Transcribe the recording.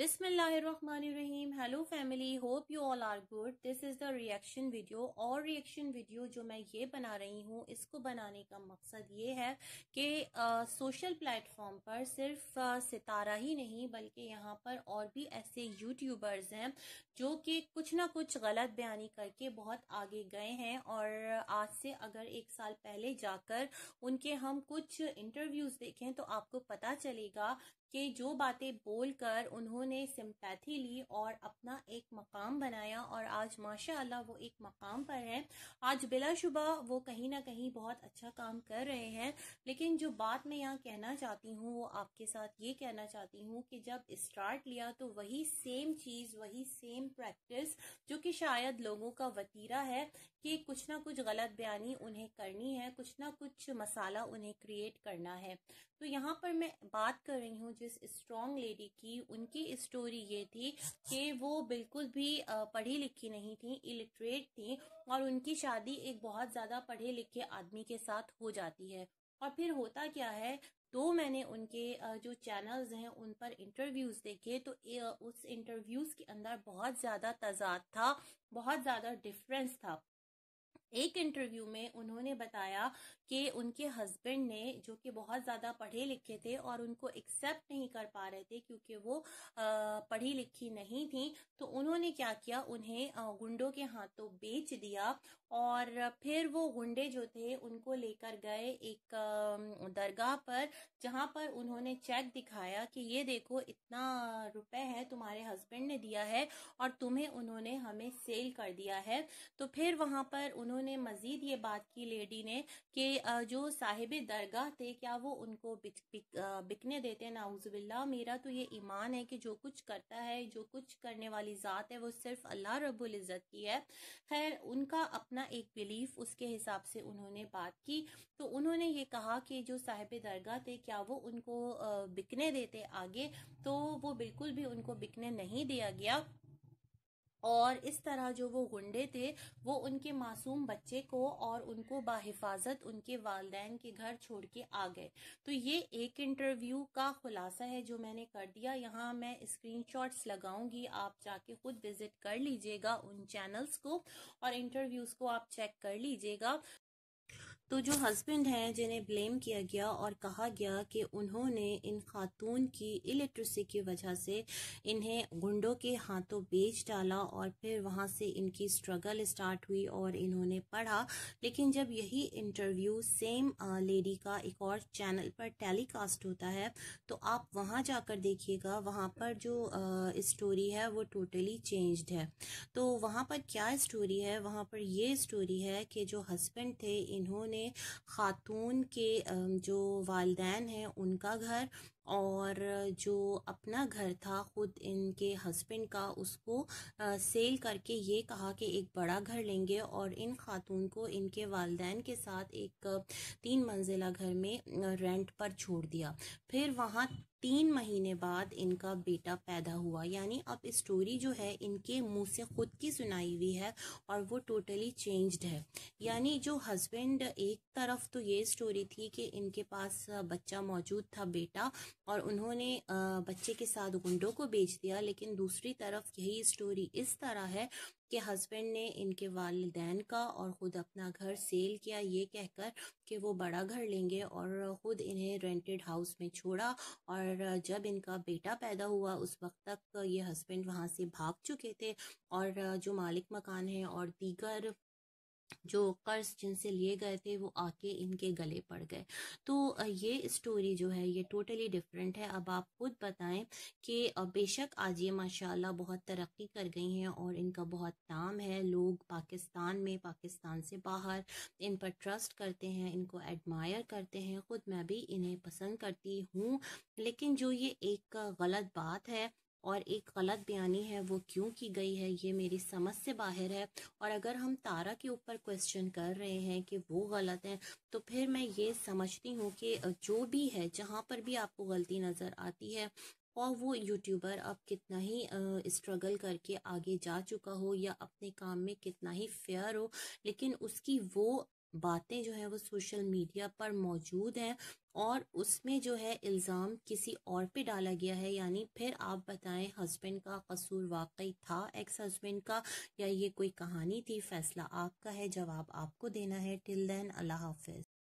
Bismillahirrahmanirrahim. Hello family hope you all are good this is the reaction video और reaction video जो मैं ये बना रही हूँ इसको बनाने का मकसद ये है कि सोशल प्लेटफॉर्म पर सिर्फ आ, सितारा ही नहीं बल्कि यहाँ पर और भी ऐसे यूट्यूबर्स हैं जो कि कुछ ना कुछ गलत बयानी करके बहुत आगे गए हैं और आज से अगर एक साल पहले जाकर उनके हम कुछ इंटरव्यूज देखें तो आपको पता चलेगा कि जो बातें बोलकर उन्होंने सिम्पैथी ली और अपना एक मकाम बनाया और आज माशाल्लाह वो एक मकाम पर हैं आज बिलाशुबा वो कहीं ना कहीं बहुत अच्छा काम कर रहे हैं लेकिन जो बात मैं यहाँ कहना चाहती हूँ वो आपके साथ ये कहना चाहती हूँ कि जब स्टार्ट लिया तो वही सेम चीज़ वही सेम प्रैक्टिस जो कि शायद लोगों का वतीरा है कि कुछ ना कुछ गलत बयानी उन्हें करनी है कुछ ना कुछ मसाला उन्हें क्रिएट करना है तो यहाँ पर मैं बात कर रही हूँ जिस स्ट्रॉन्ग लेडी की उनकी स्टोरी ये थी कि वो बिल्कुल भी पढ़ी लिखी नहीं थी इलिटरेट थी और उनकी शादी एक बहुत ज़्यादा पढ़े लिखे आदमी के साथ हो जाती है और फिर होता क्या है तो मैंने उनके जो चैनल्स हैं उन पर इंटरव्यूज़ देखे तो उस इंटरव्यूज़ के अंदर बहुत ज़्यादा तजाद था बहुत ज़्यादा डिफरेंस था एक इंटरव्यू में उन्होंने बताया कि उनके हस्बैंड ने जो कि बहुत ज्यादा पढ़े लिखे थे और उनको एक्सेप्ट नहीं कर पा रहे थे क्योंकि वो पढ़ी लिखी नहीं थी तो उन्होंने क्या किया उन्हें गुंडों के हाथों बेच दिया और फिर वो गुंडे जो थे उनको लेकर गए एक दरगाह पर जहां पर उन्होंने चेक दिखाया कि ये देखो इतना रुपए है तुम्हारे हस्बैंड ने दिया है और तुम्हें उन्होंने हमें सेल कर दिया है तो फिर वहां पर उन्होंने उन्होंने मजीद ये बात की लेडी ने कि जो साहिब दरगाह थे क्या वो उनको बिक, बिक, बिकने देते नाउजबिल्ला मेरा तो ये ईमान है कि जो कुछ करता है जो कुछ करने वाली ज़ात है वो सिर्फ अल्लाह रब्बुल इज़्ज़त की है खैर उनका अपना एक बिलीफ उसके हिसाब से उन्होंने बात की तो उन्होंने ये कहा कि जो साहिब दरगाह थे क्या वो उनको बिकने देते आगे तो वो बिल्कुल भी उनको बिकने नहीं दिया गया और इस तरह जो वो गुंडे थे वो उनके मासूम बच्चे को और उनको बाहिफाजत उनके वालदेन के घर छोड़ के आ गए तो ये एक इंटरव्यू का खुलासा है जो मैंने कर दिया यहाँ मैं स्क्रीनशॉट्स लगाऊंगी आप जाके खुद विजिट कर लीजिएगा उन चैनल्स को और इंटरव्यूज को आप चेक कर लीजिएगा तो जो हस्बैंड हैं जिन्हें ब्लेम किया गया और कहा गया कि उन्होंने इन खातून की इलेक्ट्रिसिटी की वजह से इन्हें गुंडों के हाथों बेच डाला और फिर वहाँ से इनकी स्ट्रगल स्टार्ट हुई और इन्होंने पढ़ा लेकिन जब यही इंटरव्यू सेम लेडी का एक और चैनल पर टेलीकास्ट होता है तो आप वहाँ जाकर देखिएगा वहाँ पर जो स्टोरी है वो टोटली चेंज्ड है तो वहाँ पर क्या स्टोरी है वहाँ पर ये स्टोरी है कि जो हस्बैंड थे इन्होंने उन्होंने ख़ातून के जो वालदेन हैं उनका घर और जो अपना घर था खुद इनके हस्बैंड का उसको सेल करके ये कहा कि एक बड़ा घर लेंगे और इन खातून को इनके वालदेन के साथ एक तीन मंजिला घर में रेंट पर छोड़ दिया फिर वहाँ तीन महीने बाद इनका बेटा पैदा हुआ यानी अब स्टोरी जो है इनके मुंह से खुद की सुनाई हुई है और वो टोटली चेंज्ड है यानी जो हस्बैंड एक तरफ तो ये स्टोरी थी कि इनके पास बच्चा मौजूद था बेटा और उन्होंने बच्चे के साथ गुंडों को बेच दिया लेकिन दूसरी तरफ यही स्टोरी इस तरह है कि हस्बैंड ने इनके वालदेन का और ख़ुद अपना घर सेल किया ये कहकर कि वो बड़ा घर लेंगे और ख़ुद इन्हें रेंटेड हाउस में छोड़ा और जब इनका बेटा पैदा हुआ उस वक्त तक ये हस्बैंड वहाँ से भाग चुके थे और जो मालिक मकान है और दीगर जो कर्ज जिनसे लिए गए थे वो आके इनके गले पड़ गए तो ये स्टोरी जो है ये टोटली डिफरेंट है अब आप खुद बताएं कि बेशक आज ये माशाल्लाह बहुत तरक्की कर गई हैं और इनका बहुत नाम है लोग पाकिस्तान में पाकिस्तान से बाहर इन पर ट्रस्ट करते हैं इनको एडमायर करते हैं ख़ुद मैं भी इन्हें पसंद करती हूँ लेकिन जो ये एक गलत बात है और एक गलत बयानी है वो क्यों की गई है ये मेरी समझ से बाहर है और अगर हम तारा के ऊपर क्वेश्चन कर रहे हैं कि वो गलत है तो फिर मैं ये समझती हूँ कि जो भी है जहाँ पर भी आपको गलती नज़र आती है और वो यूट्यूबर अब कितना ही स्ट्रगल करके आगे जा चुका हो या अपने काम में कितना ही फेयर हो लेकिन उसकी वो बातें जो है वो सोशल मीडिया पर मौजूद हैं और उसमें जो है इल्ज़ाम किसी और पे डाला गया है यानी फिर आप बताएं हस्बैंड का कसूर वाकई था एक्स हस्बैंड का या ये कोई कहानी थी फैसला आपका है जवाब आपको देना है टिल देन अल्लाह हाफिज